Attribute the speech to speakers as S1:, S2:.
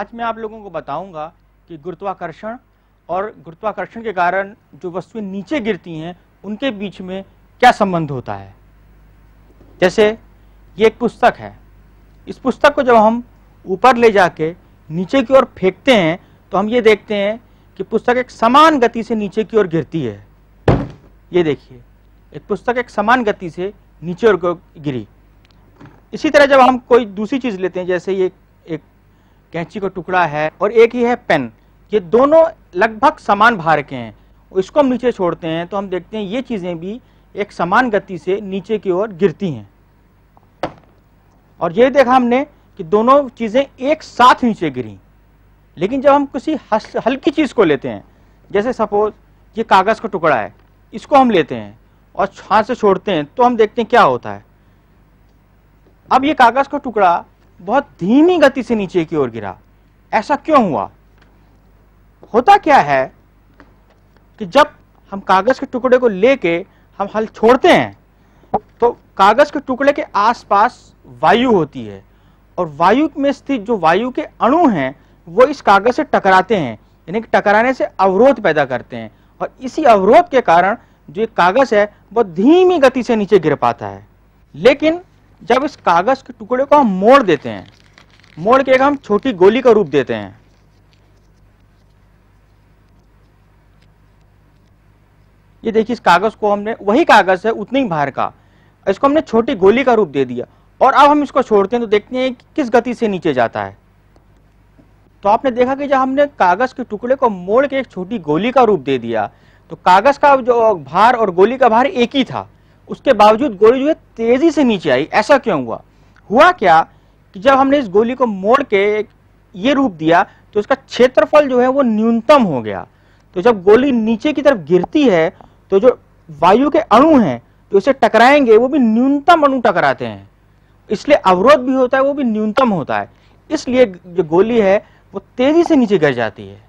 S1: आज मैं आप लोगों को बताऊंगा कि गुरुत्वाकर्षण और गुरुत्वाकर्षण के कारण जो वस्तुएं नीचे गिरती हैं उनके बीच में क्या संबंध होता है जैसे ये एक पुस्तक है इस पुस्तक को जब हम ऊपर ले जाके नीचे की ओर फेंकते हैं तो हम ये देखते हैं कि पुस्तक एक समान गति से नीचे की ओर गिरती है ये देखिए एक पुस्तक एक समान गति से नीचे और गिरी इसी तरह जब हम कोई दूसरी चीज़ लेते हैं जैसे ये कैंची का टुकड़ा है और एक ही है पेन ये दोनों लगभग समान भार के हैं इसको हम नीचे छोड़ते हैं तो हम देखते हैं ये चीज़ें भी एक समान गति से नीचे की ओर गिरती हैं और ये देखा हमने कि दोनों चीज़ें एक साथ नीचे गिरी लेकिन जब हम किसी हल्की चीज़ को लेते हैं जैसे सपोज ये कागज़ का टुकड़ा है इसको हम लेते हैं और हाथ से छोड़ते हैं तो हम देखते हैं क्या होता है अब ये कागज़ का टुकड़ा बहुत धीमी गति से नीचे की ओर गिरा ऐसा क्यों हुआ होता क्या है कि जब हम कागज के टुकड़े को लेके हम हल छोड़ते हैं तो कागज के टुकड़े के आसपास वायु होती है और वायु में स्थित जो वायु के अणु हैं वो इस कागज से टकराते हैं यानी कि टकराने से अवरोध पैदा करते हैं और इसी अवरोध के कारण जो कागज है वह धीमी गति से नीचे गिर पाता है लेकिन जब इस कागज के टुकड़े को हम मोड़ देते हैं मोड़ के एक हम छोटी गोली का रूप देते हैं ये देखिए इस कागज को हमने वही कागज है उतने ही भार का इसको हमने छोटी गोली का रूप दे दिया और अब हम इसको छोड़ते हैं तो देखते हैं कि किस गति से नीचे जाता है तो आपने देखा कि जब हमने कागज के टुकड़े को मोड़ के एक छोटी गोली का रूप दे दिया तो कागज का जो भार और गोली का भार एक ही था उसके बावजूद गोली जो है तेजी से नीचे आई ऐसा क्यों हुआ हुआ क्या कि जब हमने इस गोली को मोड़ के ये रूप दिया तो इसका क्षेत्रफल जो है वो न्यूनतम हो गया तो जब गोली नीचे की तरफ गिरती है तो जो वायु के अणु हैं जो इसे टकराएंगे वो भी न्यूनतम अणु टकराते हैं इसलिए अवरोध भी होता है वो भी न्यूनतम होता है इसलिए जो गोली है वो तेजी से नीचे गिर जाती है